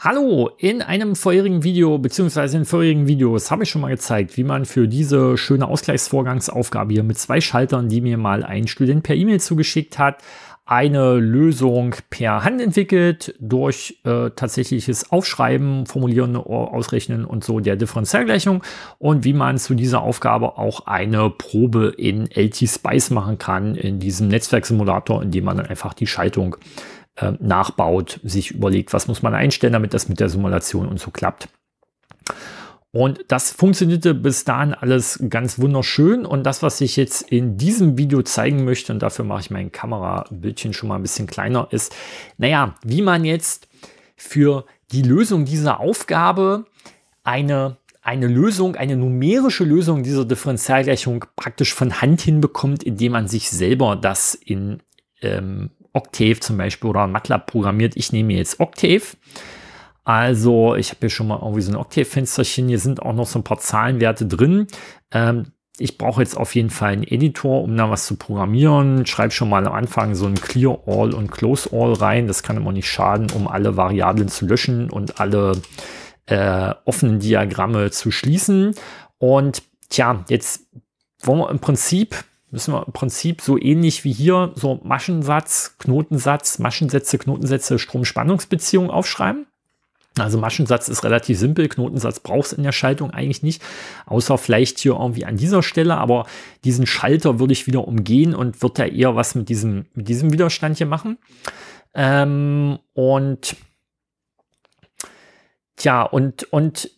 Hallo, in einem vorherigen Video beziehungsweise in vorherigen Videos habe ich schon mal gezeigt, wie man für diese schöne Ausgleichsvorgangsaufgabe hier mit zwei Schaltern, die mir mal ein Student per E-Mail zugeschickt hat, eine Lösung per Hand entwickelt durch äh, tatsächliches Aufschreiben, Formulieren, Ausrechnen und so der Differenzialgleichung und wie man zu dieser Aufgabe auch eine Probe in LT Spice machen kann, in diesem Netzwerksimulator, in dem man dann einfach die Schaltung äh, nachbaut, sich überlegt, was muss man einstellen, damit das mit der Simulation und so klappt. Und das funktionierte bis dahin alles ganz wunderschön. Und das, was ich jetzt in diesem Video zeigen möchte, und dafür mache ich mein Kamerabildchen schon mal ein bisschen kleiner, ist, naja, wie man jetzt für die Lösung dieser Aufgabe eine, eine Lösung, eine numerische Lösung dieser Differentialgleichung praktisch von Hand hinbekommt, indem man sich selber das in ähm, Octave zum Beispiel oder Matlab programmiert. Ich nehme jetzt Octave. Also ich habe hier schon mal irgendwie so ein Octave-Fensterchen. Hier sind auch noch so ein paar Zahlenwerte drin. Ähm, ich brauche jetzt auf jeden Fall einen Editor, um da was zu programmieren. Schreibe schon mal am Anfang so ein Clear All und Close All rein. Das kann immer nicht schaden, um alle Variablen zu löschen und alle äh, offenen Diagramme zu schließen. Und tja, jetzt wollen wir im Prinzip müssen wir im Prinzip so ähnlich wie hier so Maschensatz, Knotensatz, Maschensätze, Knotensätze, Strom-Spannungsbeziehung aufschreiben. Also Maschensatz ist relativ simpel, Knotensatz brauchst in der Schaltung eigentlich nicht, außer vielleicht hier irgendwie an dieser Stelle, aber diesen Schalter würde ich wieder umgehen und würde da eher was mit diesem, mit diesem Widerstand hier machen. Ähm, und Tja, und, und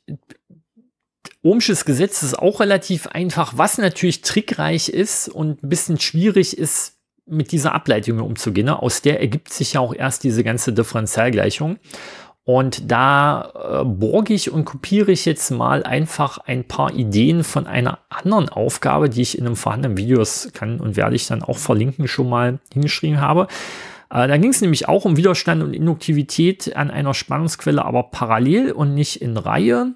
Ohmsches Gesetz ist auch relativ einfach, was natürlich trickreich ist und ein bisschen schwierig ist, mit dieser Ableitung umzugehen. Ne? Aus der ergibt sich ja auch erst diese ganze Differentialgleichung. Und da äh, borge ich und kopiere ich jetzt mal einfach ein paar Ideen von einer anderen Aufgabe, die ich in einem vorhandenen Videos kann und werde ich dann auch verlinken, schon mal hingeschrieben habe. Äh, da ging es nämlich auch um Widerstand und Induktivität an einer Spannungsquelle, aber parallel und nicht in Reihe.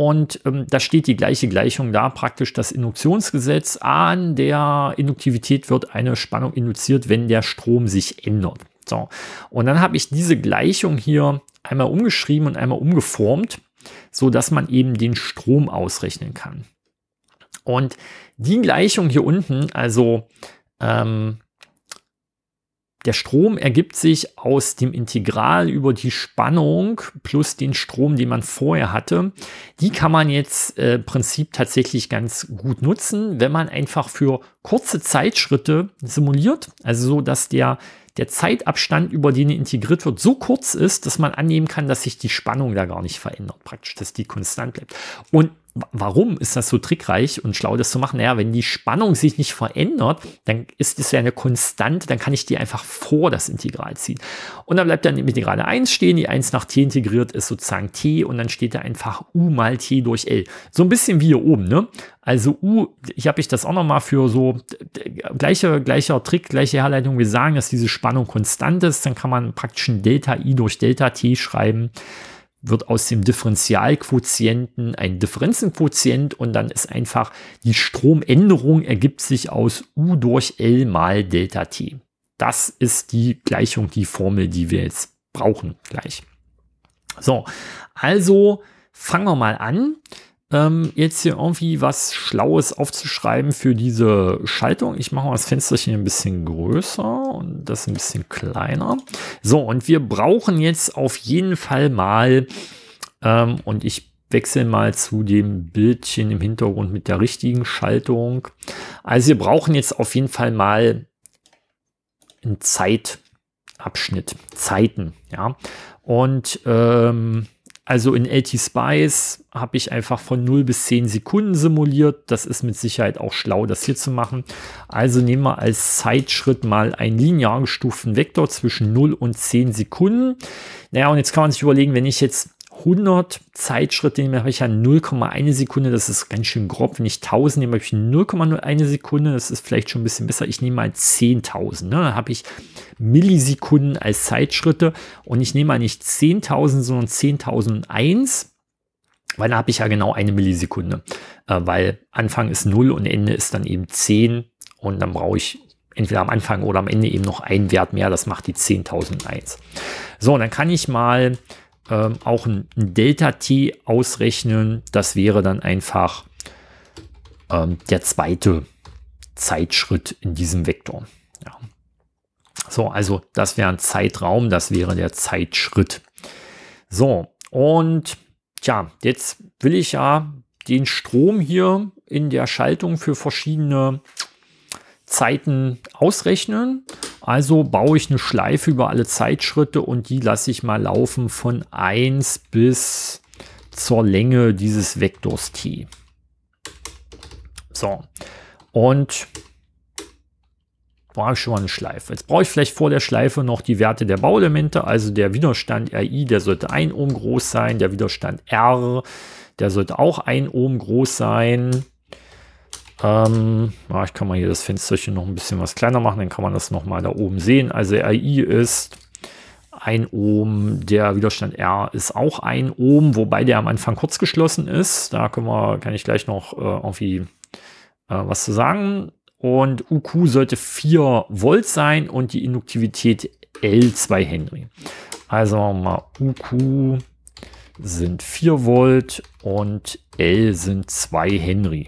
Und ähm, da steht die gleiche Gleichung da, praktisch das Induktionsgesetz. An der Induktivität wird eine Spannung induziert, wenn der Strom sich ändert. So. Und dann habe ich diese Gleichung hier einmal umgeschrieben und einmal umgeformt, sodass man eben den Strom ausrechnen kann. Und die Gleichung hier unten, also ähm, der Strom ergibt sich aus dem Integral über die Spannung plus den Strom, den man vorher hatte. Die kann man jetzt äh, im Prinzip tatsächlich ganz gut nutzen, wenn man einfach für kurze Zeitschritte simuliert, also so, dass der, der Zeitabstand, über den integriert wird, so kurz ist, dass man annehmen kann, dass sich die Spannung da gar nicht verändert, praktisch, dass die konstant bleibt. Und warum ist das so trickreich und schlau, das zu machen? Naja, wenn die Spannung sich nicht verändert, dann ist es ja eine Konstante, dann kann ich die einfach vor das Integral ziehen. Und dann bleibt dann im Integral 1 stehen, die 1 nach t integriert ist sozusagen t und dann steht da einfach u mal t durch l. So ein bisschen wie hier oben, ne? Also u, ich habe ich das auch nochmal für so gleiche, gleicher Trick, gleiche Herleitung. Wir sagen, dass diese Spannung konstant ist, dann kann man praktisch ein Delta i durch Delta t schreiben wird aus dem Differentialquotienten ein Differenzenquotient und dann ist einfach die Stromänderung ergibt sich aus U durch L mal Delta T. Das ist die Gleichung, die Formel, die wir jetzt brauchen gleich. So, also fangen wir mal an ähm, jetzt hier irgendwie was Schlaues aufzuschreiben für diese Schaltung. Ich mache mal das Fensterchen ein bisschen größer und das ein bisschen kleiner. So, und wir brauchen jetzt auf jeden Fall mal, ähm, und ich wechsle mal zu dem Bildchen im Hintergrund mit der richtigen Schaltung. Also wir brauchen jetzt auf jeden Fall mal einen Zeitabschnitt, Zeiten, ja. Und ähm, also in LT Spice habe ich einfach von 0 bis 10 Sekunden simuliert. Das ist mit Sicherheit auch schlau, das hier zu machen. Also nehmen wir als Zeitschritt mal einen linear gestuften Vektor zwischen 0 und 10 Sekunden. Naja, und jetzt kann man sich überlegen, wenn ich jetzt 100 Zeitschritte nehme, habe ich ja 0,1 Sekunde. Das ist ganz schön grob. Wenn ich 1000 nehme, habe ich 0,01 Sekunde. Das ist vielleicht schon ein bisschen besser. Ich nehme mal 10.000. Ne? Dann habe ich Millisekunden als Zeitschritte. Und ich nehme mal nicht 10.000, sondern 10.001. Weil da habe ich ja genau eine Millisekunde. Äh, weil Anfang ist 0 und Ende ist dann eben 10. Und dann brauche ich entweder am Anfang oder am Ende eben noch einen Wert mehr. Das macht die 10.001. So, dann kann ich mal ähm, auch ein Delta T ausrechnen. Das wäre dann einfach ähm, der zweite Zeitschritt in diesem Vektor. Ja. So, also das wäre ein Zeitraum, das wäre der Zeitschritt. So, und tja, jetzt will ich ja den Strom hier in der Schaltung für verschiedene Zeiten ausrechnen. Also baue ich eine Schleife über alle Zeitschritte und die lasse ich mal laufen von 1 bis zur Länge dieses Vektors t. So, und brauche ich schon mal eine Schleife. Jetzt brauche ich vielleicht vor der Schleife noch die Werte der Bauelemente, also der Widerstand RI, der sollte 1 Ohm groß sein, der Widerstand R, der sollte auch 1 Ohm groß sein. Ähm, ah, ich kann mal hier das Fensterchen noch ein bisschen was kleiner machen, dann kann man das noch mal da oben sehen. Also RI ist 1 Ohm, der Widerstand R ist auch 1 Ohm, wobei der am Anfang kurz geschlossen ist. Da können wir, kann ich gleich noch äh, irgendwie äh, was zu sagen. Und UQ sollte 4 Volt sein und die Induktivität L2 Henry. Also mal UQ sind 4 Volt und L sind 2 Henry.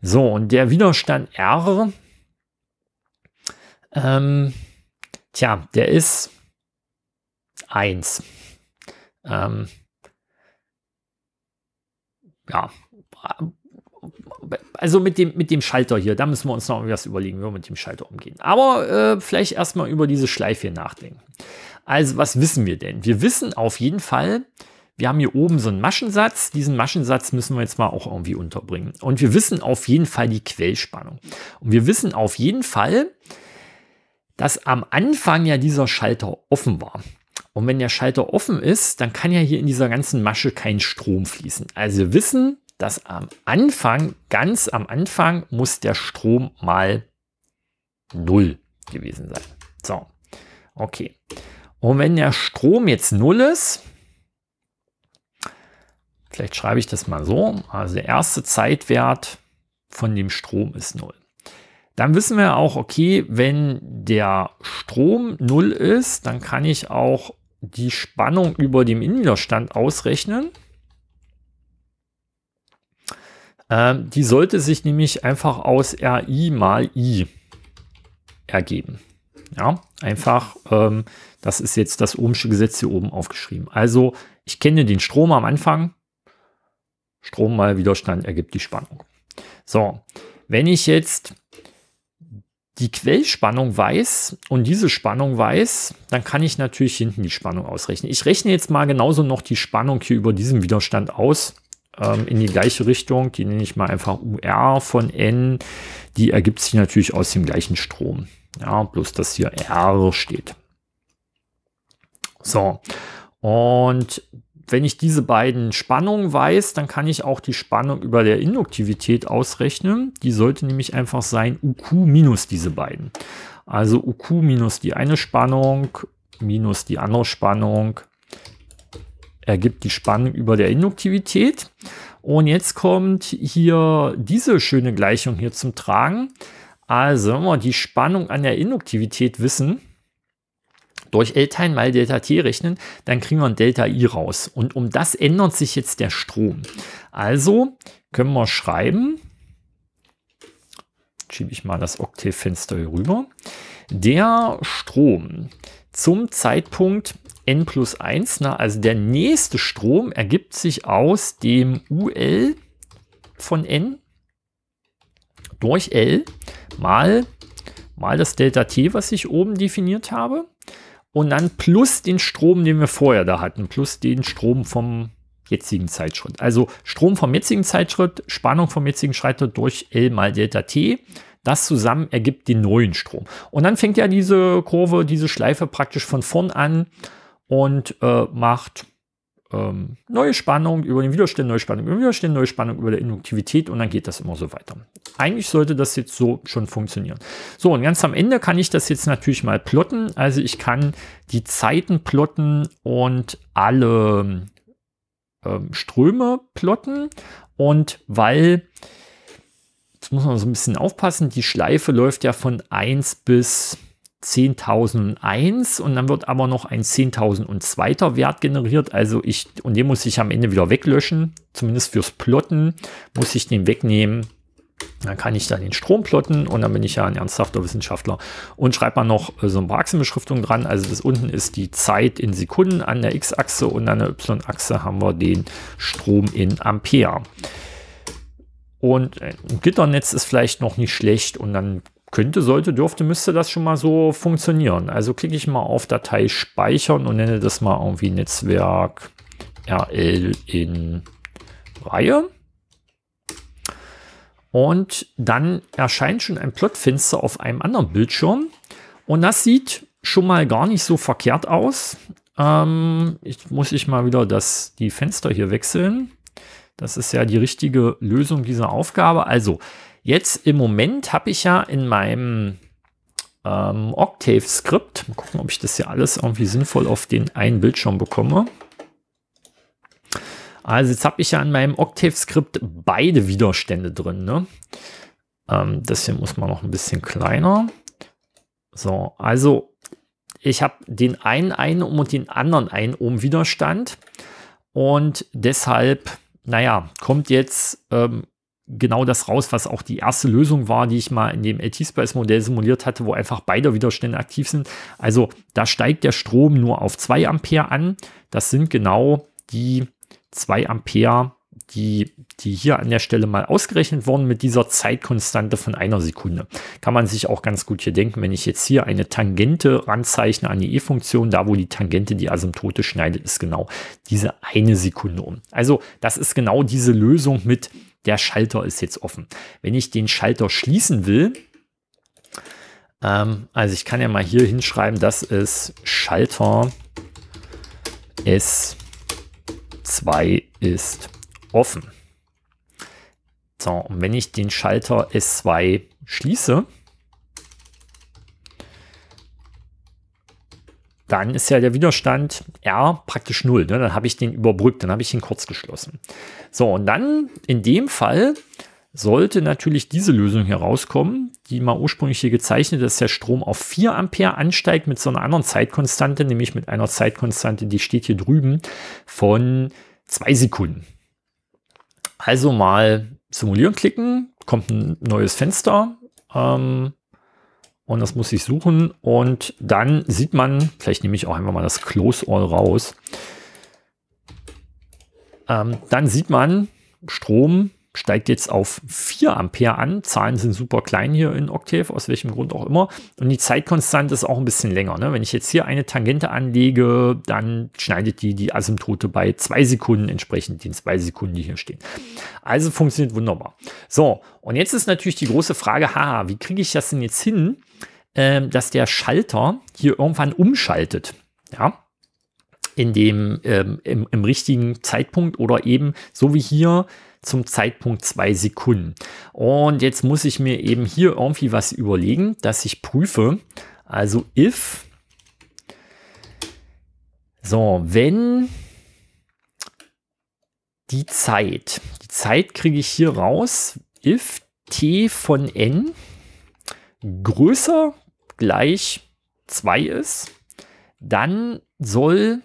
So, und der Widerstand R, ähm, tja, der ist 1. Ähm, ja, also mit dem, mit dem Schalter hier, da müssen wir uns noch was überlegen, wie wir mit dem Schalter umgehen. Aber äh, vielleicht erstmal über diese Schleife hier nachdenken. Also, was wissen wir denn? Wir wissen auf jeden Fall, wir haben hier oben so einen Maschensatz. Diesen Maschensatz müssen wir jetzt mal auch irgendwie unterbringen. Und wir wissen auf jeden Fall die Quellspannung. Und wir wissen auf jeden Fall, dass am Anfang ja dieser Schalter offen war. Und wenn der Schalter offen ist, dann kann ja hier in dieser ganzen Masche kein Strom fließen. Also wir wissen, dass am Anfang, ganz am Anfang, muss der Strom mal 0 gewesen sein. So, okay. Und wenn der Strom jetzt 0 ist, Vielleicht schreibe ich das mal so. Also der erste Zeitwert von dem Strom ist 0. Dann wissen wir auch, okay, wenn der Strom 0 ist, dann kann ich auch die Spannung über dem Innenwiderstand ausrechnen. Ähm, die sollte sich nämlich einfach aus RI mal I ergeben. Ja, einfach, ähm, das ist jetzt das ohmsche Gesetz hier oben aufgeschrieben. Also ich kenne den Strom am Anfang, Strom mal Widerstand ergibt die Spannung. So, wenn ich jetzt die Quellspannung weiß und diese Spannung weiß, dann kann ich natürlich hinten die Spannung ausrechnen. Ich rechne jetzt mal genauso noch die Spannung hier über diesem Widerstand aus, ähm, in die gleiche Richtung. Die nenne ich mal einfach UR von N. Die ergibt sich natürlich aus dem gleichen Strom. Ja, bloß dass hier R steht. So, und wenn ich diese beiden Spannungen weiß, dann kann ich auch die Spannung über der Induktivität ausrechnen. Die sollte nämlich einfach sein UQ minus diese beiden. Also UQ minus die eine Spannung minus die andere Spannung ergibt die Spannung über der Induktivität. Und jetzt kommt hier diese schöne Gleichung hier zum Tragen. Also, wenn wir die Spannung an der Induktivität wissen, durch L-Teil mal Delta T rechnen, dann kriegen wir ein Delta I raus. Und um das ändert sich jetzt der Strom. Also können wir schreiben, schiebe ich mal das Oktavfenster hier rüber, der Strom zum Zeitpunkt n plus 1, na, also der nächste Strom ergibt sich aus dem UL von n durch L mal, mal das Delta T, was ich oben definiert habe und dann plus den Strom, den wir vorher da hatten, plus den Strom vom jetzigen Zeitschritt. Also Strom vom jetzigen Zeitschritt, Spannung vom jetzigen Schreiter durch L mal Delta T. Das zusammen ergibt den neuen Strom. Und dann fängt ja diese Kurve, diese Schleife praktisch von vorn an und äh, macht ähm, neue Spannung über den Widerstand, neue Spannung über den Widerstand, neue Spannung über der Induktivität und dann geht das immer so weiter. Eigentlich sollte das jetzt so schon funktionieren. So, und ganz am Ende kann ich das jetzt natürlich mal plotten. Also ich kann die Zeiten plotten und alle ähm, Ströme plotten. Und weil, jetzt muss man so ein bisschen aufpassen, die Schleife läuft ja von 1 bis 10.001 und dann wird aber noch ein 10.002er Wert generiert. Also ich, und den muss ich am Ende wieder weglöschen. Zumindest fürs Plotten muss ich den wegnehmen. Dann kann ich da den Strom plotten und dann bin ich ja ein ernsthafter Wissenschaftler. Und schreibt man noch äh, so ein paar Achsenbeschriftungen dran. Also das unten ist die Zeit in Sekunden an der X-Achse und an der Y-Achse haben wir den Strom in Ampere. Und äh, ein Gitternetz ist vielleicht noch nicht schlecht und dann könnte, sollte, dürfte, müsste das schon mal so funktionieren. Also klicke ich mal auf Datei speichern und nenne das mal irgendwie Netzwerk RL in Reihe. Und dann erscheint schon ein Plotfenster auf einem anderen Bildschirm. Und das sieht schon mal gar nicht so verkehrt aus. Ähm, ich muss ich mal wieder das, die Fenster hier wechseln. Das ist ja die richtige Lösung dieser Aufgabe. Also, Jetzt im Moment habe ich ja in meinem ähm, Octave-Skript, mal gucken, ob ich das hier alles irgendwie sinnvoll auf den einen Bildschirm bekomme. Also jetzt habe ich ja in meinem Octave-Skript beide Widerstände drin. Ne? Ähm, das hier muss man noch ein bisschen kleiner. So, also ich habe den einen 1 Ohm und den anderen 1 Ohm Widerstand. Und deshalb, naja, kommt jetzt ähm, genau das raus, was auch die erste Lösung war, die ich mal in dem LT-Space-Modell simuliert hatte, wo einfach beide Widerstände aktiv sind. Also da steigt der Strom nur auf 2 Ampere an. Das sind genau die 2 Ampere, die, die hier an der Stelle mal ausgerechnet wurden mit dieser Zeitkonstante von einer Sekunde. Kann man sich auch ganz gut hier denken, wenn ich jetzt hier eine Tangente ranzeichne an die E-Funktion, da wo die Tangente die Asymptote schneidet, ist genau diese eine Sekunde um. Also das ist genau diese Lösung mit der Schalter ist jetzt offen. Wenn ich den Schalter schließen will, ähm, also ich kann ja mal hier hinschreiben, das ist Schalter S2 ist offen. So, und wenn ich den Schalter S2 schließe, dann ist ja der Widerstand R praktisch null. Ne? Dann habe ich den überbrückt, dann habe ich ihn kurz geschlossen. So, und dann in dem Fall sollte natürlich diese Lösung herauskommen, die mal ursprünglich hier gezeichnet, dass der Strom auf 4 Ampere ansteigt mit so einer anderen Zeitkonstante, nämlich mit einer Zeitkonstante, die steht hier drüben, von 2 Sekunden. Also mal simulieren klicken, kommt ein neues Fenster. Ähm, und das muss ich suchen. Und dann sieht man, vielleicht nehme ich auch einfach mal das Close All raus. Ähm, dann sieht man Strom steigt jetzt auf 4 Ampere an. Zahlen sind super klein hier in Octave, aus welchem Grund auch immer. Und die Zeitkonstante ist auch ein bisschen länger. Ne? Wenn ich jetzt hier eine Tangente anlege, dann schneidet die die Asymptote bei 2 Sekunden entsprechend den 2 Sekunden, die hier stehen. Also funktioniert wunderbar. So, und jetzt ist natürlich die große Frage, haha, wie kriege ich das denn jetzt hin, äh, dass der Schalter hier irgendwann umschaltet? Ja, in dem ähm, im, im, richtigen Zeitpunkt oder eben so wie hier zum Zeitpunkt 2 Sekunden. Und jetzt muss ich mir eben hier irgendwie was überlegen, dass ich prüfe. Also if, so, wenn die Zeit, die Zeit kriege ich hier raus, if t von n größer gleich 2 ist, dann soll,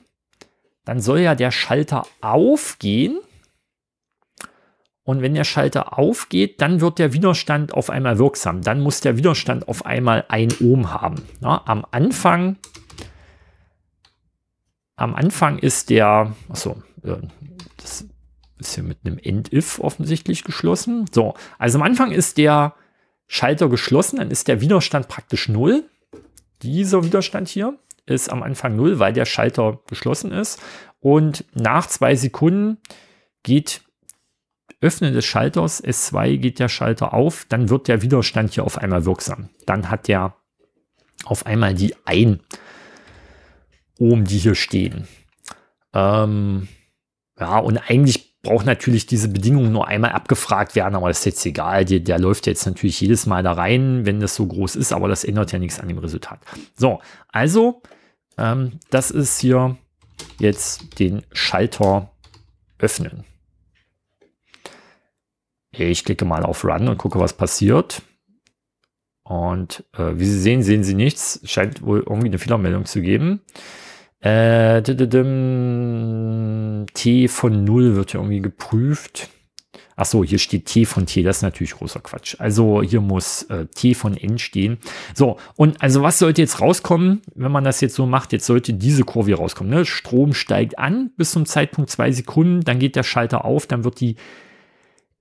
dann soll ja der Schalter aufgehen und wenn der Schalter aufgeht, dann wird der Widerstand auf einmal wirksam. Dann muss der Widerstand auf einmal ein Ohm haben. Na, am Anfang, am Anfang ist der, achso, äh, das ist hier mit einem End-If offensichtlich geschlossen. So, also am Anfang ist der Schalter geschlossen, dann ist der Widerstand praktisch 0. Dieser Widerstand hier ist am Anfang 0, weil der Schalter geschlossen ist. Und nach zwei Sekunden geht Öffnen des Schalters, S2 geht der Schalter auf, dann wird der Widerstand hier auf einmal wirksam. Dann hat der auf einmal die 1 Ohm, die hier stehen. Ähm, ja, und eigentlich braucht natürlich diese Bedingung nur einmal abgefragt werden, aber das ist jetzt egal. Der, der läuft jetzt natürlich jedes Mal da rein, wenn das so groß ist, aber das ändert ja nichts an dem Resultat. So, also, ähm, das ist hier jetzt den Schalter öffnen. Ich klicke mal auf Run und gucke, was passiert. Und äh, wie Sie sehen, sehen Sie nichts. Scheint wohl irgendwie eine Fehlermeldung zu geben. Äh, T von 0 wird hier irgendwie geprüft. Ach so, hier steht T von T, das ist natürlich großer Quatsch. Also hier muss äh, T von N stehen. So, und also was sollte jetzt rauskommen, wenn man das jetzt so macht? Jetzt sollte diese Kurve hier rauskommen. Ne? Strom steigt an bis zum Zeitpunkt 2 Sekunden, dann geht der Schalter auf, dann wird die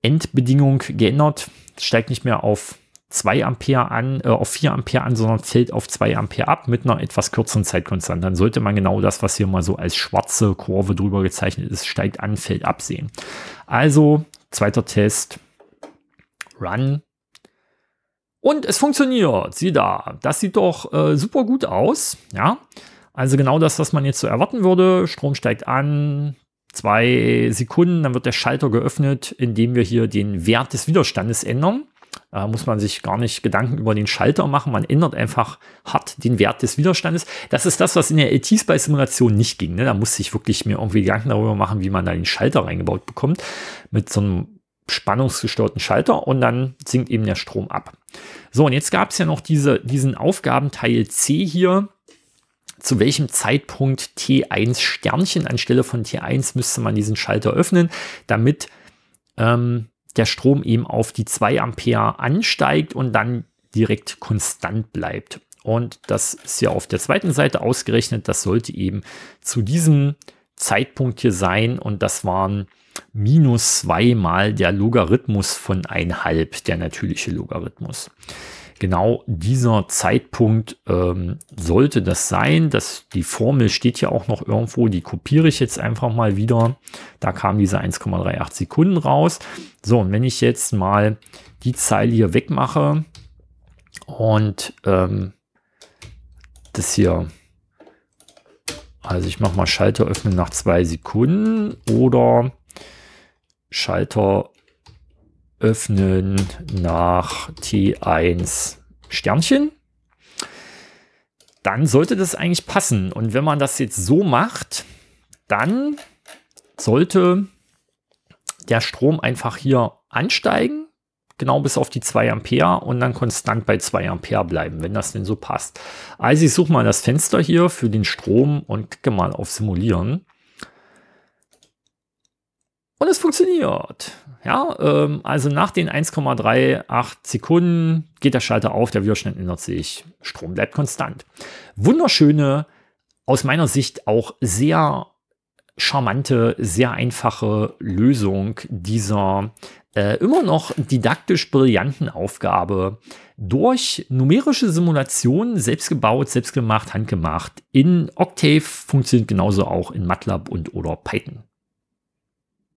Endbedingung geändert. Steigt nicht mehr auf 2 Ampere an, äh, auf 4 Ampere an, sondern fällt auf 2 Ampere ab mit einer etwas kürzeren Zeitkonstante. Dann sollte man genau das, was hier mal so als schwarze Kurve drüber gezeichnet ist, steigt an, fällt ab sehen. Also, zweiter Test, Run. Und es funktioniert. Sieh da, das sieht doch äh, super gut aus. Ja, also genau das, was man jetzt so erwarten würde. Strom steigt an, zwei Sekunden, dann wird der Schalter geöffnet, indem wir hier den Wert des Widerstandes ändern. Da muss man sich gar nicht Gedanken über den Schalter machen. Man ändert einfach hart den Wert des Widerstandes. Das ist das, was in der lt spy simulation nicht ging. Ne? Da musste ich wirklich mir irgendwie Gedanken darüber machen, wie man da den Schalter reingebaut bekommt. Mit so einem spannungsgestörten Schalter und dann sinkt eben der Strom ab. So, und jetzt gab es ja noch diese, diesen Aufgabenteil C hier zu welchem Zeitpunkt T1 Sternchen anstelle von T1 müsste man diesen Schalter öffnen, damit ähm, der Strom eben auf die 2 Ampere ansteigt und dann direkt konstant bleibt. Und das ist ja auf der zweiten Seite ausgerechnet. Das sollte eben zu diesem Zeitpunkt hier sein. Und das waren minus 2 mal der Logarithmus von 1,5, der natürliche Logarithmus genau dieser Zeitpunkt ähm, sollte das sein. Das, die Formel steht ja auch noch irgendwo, die kopiere ich jetzt einfach mal wieder. Da kam diese 1,38 Sekunden raus. So, und wenn ich jetzt mal die Zeile hier wegmache und ähm, das hier, also ich mache mal Schalter öffnen nach zwei Sekunden oder Schalter öffnen öffnen nach T1 Sternchen. Dann sollte das eigentlich passen. Und wenn man das jetzt so macht, dann sollte der Strom einfach hier ansteigen, genau bis auf die 2 Ampere und dann konstant bei 2 Ampere bleiben, wenn das denn so passt. Also ich suche mal das Fenster hier für den Strom und klicke mal auf Simulieren. Und es funktioniert. Ja, ähm, also nach den 1,38 Sekunden geht der Schalter auf, der Widerstand ändert sich, Strom bleibt konstant. Wunderschöne, aus meiner Sicht auch sehr charmante, sehr einfache Lösung dieser äh, immer noch didaktisch brillanten Aufgabe durch numerische Simulationen, selbst gebaut, selbst gemacht, handgemacht. In Octave funktioniert genauso auch in MATLAB und oder Python.